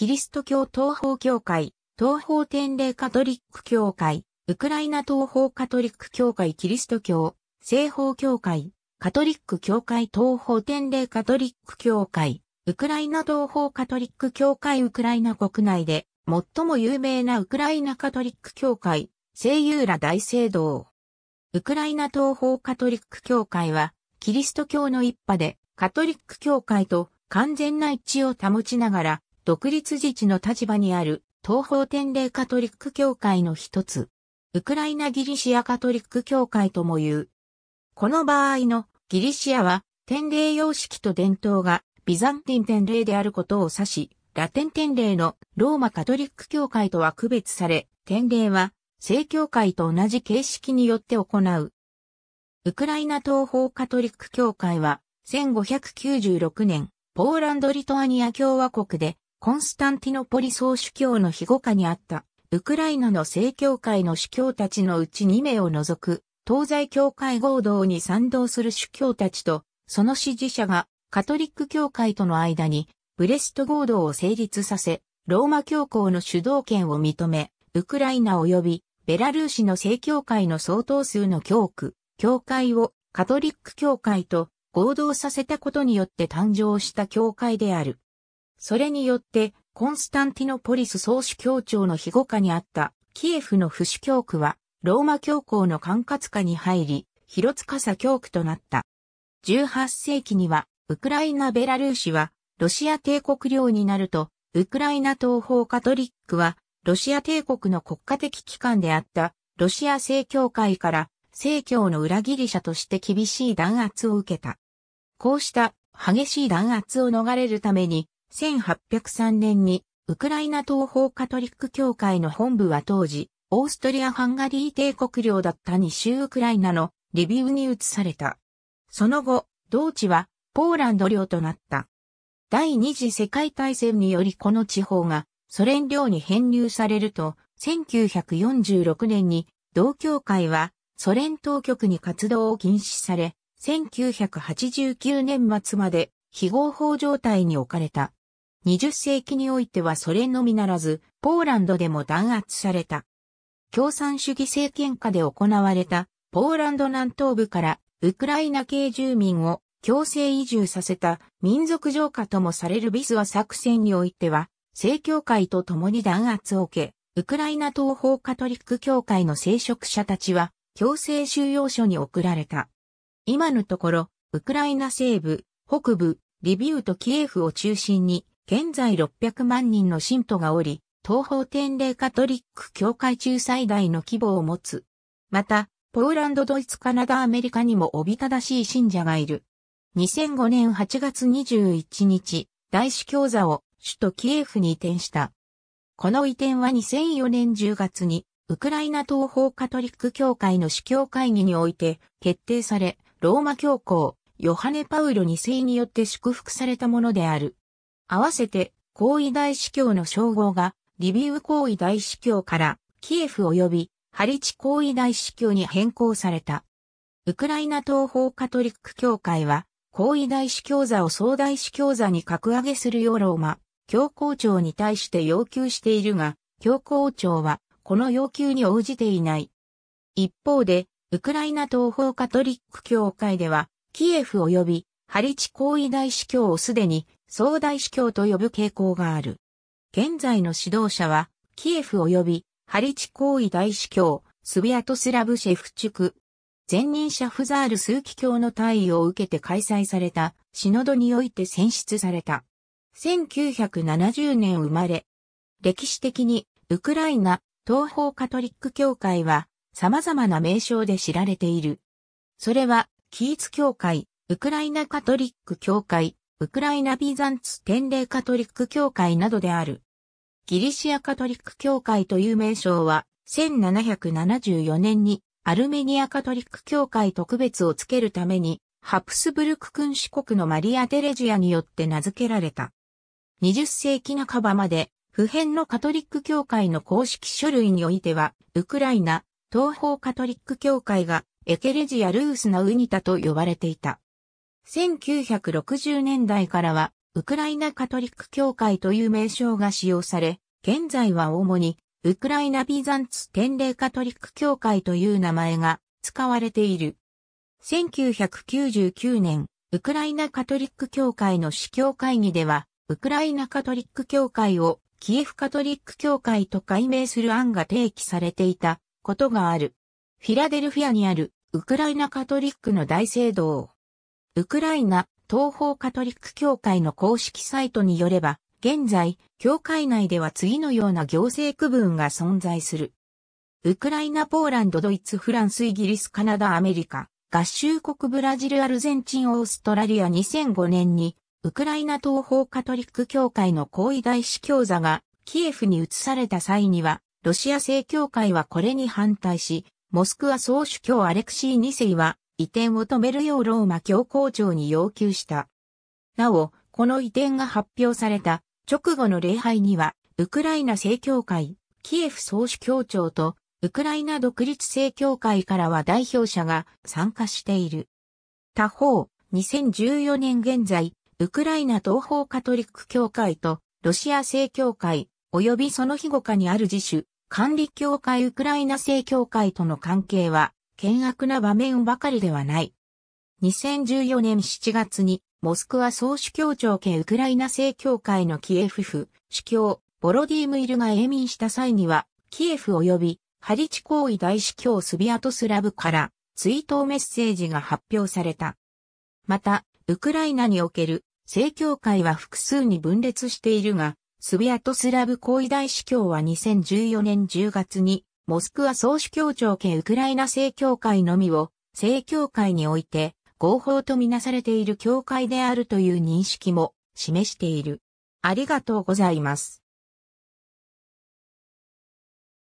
キリスト教東方教会、東方天霊カトリック教会、ウクライナ東方カトリック教会キリスト教、西方教会、カトリック教会東方天霊カトリック教会、ウクライナ東方カトリック教会ウクライナ国内で最も有名なウクライナカトリック教会、西ユーラ大聖堂。ウクライナ東方カトリック教会は、キリスト教の一派で、カトリック教会と完全な一致を保ちながら、独立自治の立場にある東方天霊カトリック教会の一つ、ウクライナギリシアカトリック教会とも言う。この場合のギリシアは天霊様式と伝統がビザンティン天霊であることを指し、ラテン天霊のローマカトリック教会とは区別され、天霊は正教会と同じ形式によって行う。ウクライナ東方カトリック教会は1596年、ポーランド・リトアニア共和国でコンスタンティノポリ総主教の庇護下にあった、ウクライナの正教会の主教たちのうち2名を除く、東西教会合同に賛同する主教たちと、その支持者がカトリック教会との間に、ブレスト合同を成立させ、ローマ教皇の主導権を認め、ウクライナ及びベラルーシの正教会の相当数の教区、教会をカトリック教会と合同させたことによって誕生した教会である。それによって、コンスタンティノポリス総主教庁の庇護下にあったキエフの不死教区は、ローマ教皇の管轄下に入り、広司教区となった。18世紀には、ウクライナ・ベラルーシは、ロシア帝国領になると、ウクライナ東方カトリックは、ロシア帝国の国家的機関であった、ロシア正教会から、正教の裏切り者として厳しい弾圧を受けた。こうした激しい弾圧を逃れるために、1803年に、ウクライナ東方カトリック教会の本部は当時、オーストリア・ハンガリー帝国領だった西ウクライナのリビウに移された。その後、同地はポーランド領となった。第二次世界大戦によりこの地方がソ連領に編入されると、1946年に同協会はソ連当局に活動を禁止され、1989年末まで非合法状態に置かれた。20世紀においてはソ連のみならず、ポーランドでも弾圧された。共産主義政権下で行われた、ポーランド南東部からウクライナ系住民を強制移住させた民族浄化ともされるビスワ作戦においては、正教会と共に弾圧を受け、ウクライナ東方カトリック教会の聖職者たちは強制収容所に送られた。今のところ、ウクライナ西部、北部、リビウとキエフを中心に現在600万人の信徒がおり、東方天霊カトリック教会中最大の規模を持つ。また、ポーランド、ドイツ、カナダ、アメリカにもおびただしい信者がいる。2005年8月21日、大司教座を首都キエフに移転した。この移転は2004年10月に、ウクライナ東方カトリック教会の司教会議において決定され、ローマ教皇、ヨハネ・パウロ2世によって祝福されたものである。合わせて、高位大司教の称号が、リビウ高位大司教から、キエフ及び、ハリチ高位大司教に変更された。ウクライナ東方カトリック教会は、高位大司教座を総大司教座に格上げするようローマ、教皇庁に対して要求しているが、教皇庁は、この要求に応じていない。一方で、ウクライナ東方カトリック教会では、キエフ及びハリチ高位大司教をすでに総大司教と呼ぶ傾向がある。現在の指導者は、キエフ及び、ハリチ行為大司教、スビアトスラブシェフチュク。前任者フザール数奇教の退位を受けて開催された、シノドにおいて選出された。1970年生まれ。歴史的に、ウクライナ、東方カトリック教会は、様々な名称で知られている。それは、キーツ教会、ウクライナカトリック教会、ウクライナビザンツ天霊カトリック教会などである。ギリシアカトリック教会という名称は、1774年にアルメニアカトリック教会特別をつけるために、ハプスブルク君主国のマリア・テレジアによって名付けられた。20世紀半ばまで、普遍のカトリック教会の公式書類においては、ウクライナ、東方カトリック教会がエケレジア・ルースナウニタと呼ばれていた。1960年代からは、ウクライナカトリック教会という名称が使用され、現在は主に、ウクライナビザンツ天霊カトリック教会という名前が使われている。1999年、ウクライナカトリック教会の司教会議では、ウクライナカトリック教会をキエフカトリック教会と改名する案が提起されていたことがある。フィラデルフィアにあるウクライナカトリックの大聖堂。ウクライナ東方カトリック教会の公式サイトによれば、現在、教会内では次のような行政区分が存在する。ウクライナ、ポーランド、ドイツ、フランス、イギリス、カナダ、アメリカ、合衆国ブラジル、アルゼンチン、オーストラリア2005年に、ウクライナ東方カトリック教会の高位大使教座がキエフに移された際には、ロシア正教会はこれに反対し、モスクワ総主教アレクシー2世は移転を止めるようローマ教皇庁に要求した。なお、この移転が発表された直後の礼拝には、ウクライナ正教会、キエフ総主教庁と、ウクライナ独立正教会からは代表者が参加している。他方、2014年現在、ウクライナ東方カトリック教会と、ロシア正教会、及びその庇護下にある自主、管理教会ウクライナ正教会との関係は、険悪な場面ばかりではない。2014年7月に、モスクワ総主教庁系ウクライナ正教会のキエフ府、主教、ボロディームイルが永民した際には、キエフ及び、ハリチ行為大司教スビアトスラブから、追悼メッセージが発表された。また、ウクライナにおける正教会は複数に分裂しているが、スビアトスラブ行為大司教は2014年10月にモスクワ総主教庁系ウクライナ正教会のみを、正教会において、合法とみなされている教会であるという認識も示している。ありがとうございます。